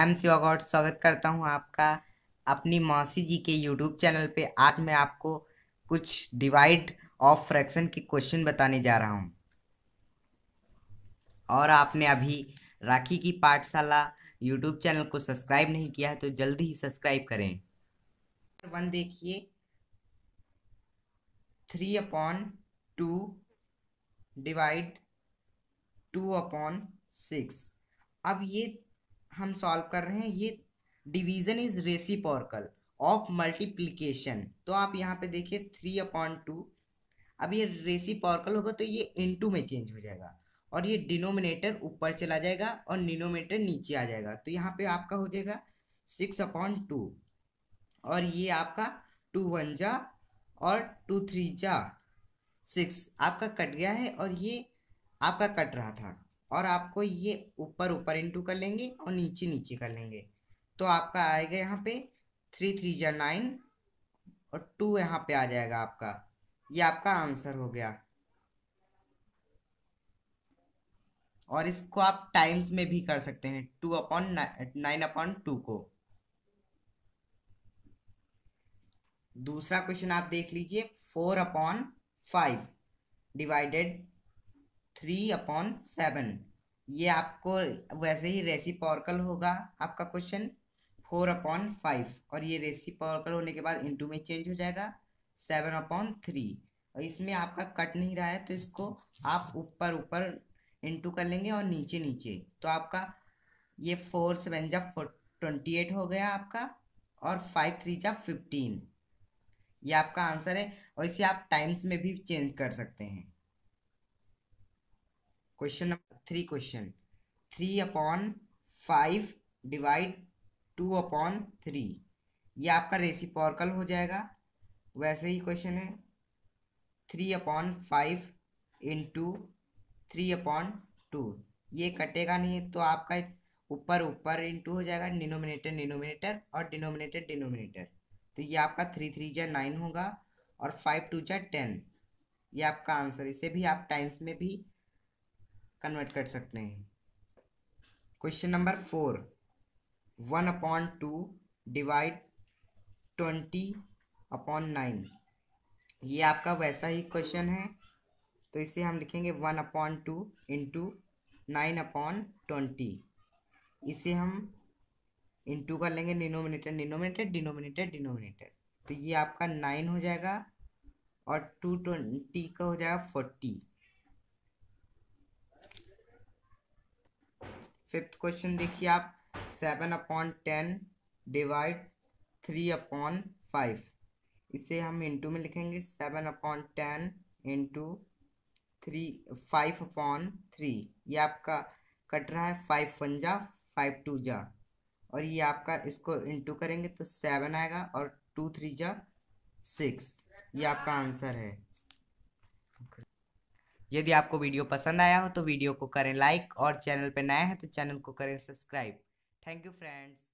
M C अगौट स्वागत करता हूँ आपका अपनी मौसी जी के यूट्यूब चैनल पे आज मैं आपको कुछ डिवाइड ऑफ फ्रैक्शन के क्वेश्चन बताने जा रहा हूँ और आपने अभी राखी की पाठशाला यूट्यूब चैनल को सब्सक्राइब नहीं किया है तो जल्दी ही सब्सक्राइब करें वन देखिए three upon two divide two upon six अब ये हम सॉल्व कर रहे हैं ये division is reciprocal of multiplication तो आप यहाँ पे देखिए थ्री अपॉन टू अब ये पॉर्कल होगा तो ये इनटू में चेंज हो जाएगा और ये डिनोमिनेटर ऊपर चला जाएगा और निनोमिनेटर नीचे आ जाएगा तो यहाँ पे आपका हो जाएगा सिक्स अपॉन टू और ये आपका टू वन जा और टू थ्री जा सिक्स आपका कट गया है और ये आपका कट रहा था और आपको ये ऊपर ऊपर इंटू कर लेंगे और नीचे नीचे कर लेंगे तो आपका आएगा यहाँ पे थ्री थ्री जो नाइन और टू यहाँ पे आ जाएगा आपका ये आपका आंसर हो गया और इसको आप टाइम्स में भी कर सकते हैं two upon nine upon two को दूसरा क्वेश्चन आप देख लीजिए four upon five divided three upon seven ये आपको वैसे ही रेसी पॉर्कल होगा आपका क्वेश्चन फोर अपॉन फाइव और ये रेसी पॉर्कल होने के बाद इंटू में चेंज हो जाएगा सेवन अपॉन थ्री और इसमें आपका कट नहीं रहा है तो इसको आप ऊपर ऊपर इंटू कर लेंगे और नीचे नीचे तो आपका ये फोर सेवन जा ट्वेंटी एट हो गया आपका और फाइव थ्री जा फिफ्टीन ये आपका आंसर है और इसे आप टाइम्स में भी चेंज कर सकते हैं question number three question three upon five divide two upon three ये आपका रेसिपोर्कल हो जाएगा वैसे ही क्वेश्चन है three upon five into three upon two ये कटेगा नहीं तो आपका ऊपर ऊपर इंटू हो जाएगा डिनोमिनेटर डिनोमिनेटर और डिनोमिनेटर डिनोमिनेटर तो ये आपका थ्री थ्री जै नाइन होगा और फाइव टू जै टेन ये आपका आंसर इसे भी आप टाइम्स में भी कन्वर्ट कर सकते हैं question number four one upon two divide twenty upon nine ये आपका वैसा ही क्वेश्चन है तो इसे हम लिखेंगे one upon two into nine upon twenty इसे हम इंटू कर लेंगे डिनोमिनेटर डिनोमिनेटर डिनोमिनेटर डिनोमिनेटर तो ये आपका नाइन हो जाएगा और टू ट्वेंटी का हो जाएगा फोर्टी फिफ्थ क्वेश्चन देखिए आप seven upon ten divide three upon five इसे हम इंटू में लिखेंगे seven upon ten into three five upon three ये आपका कट रहा है फाइव वन जा फाइव टू जा और ये आपका इसको इंटू करेंगे तो सेवन आएगा और टू थ्री जा सिक्स ये आपका आंसर है यदि आपको वीडियो पसंद आया हो तो वीडियो को करें लाइक और चैनल पर नया है तो चैनल को करें सब्सक्राइब थैंक यू फ्रेंड्स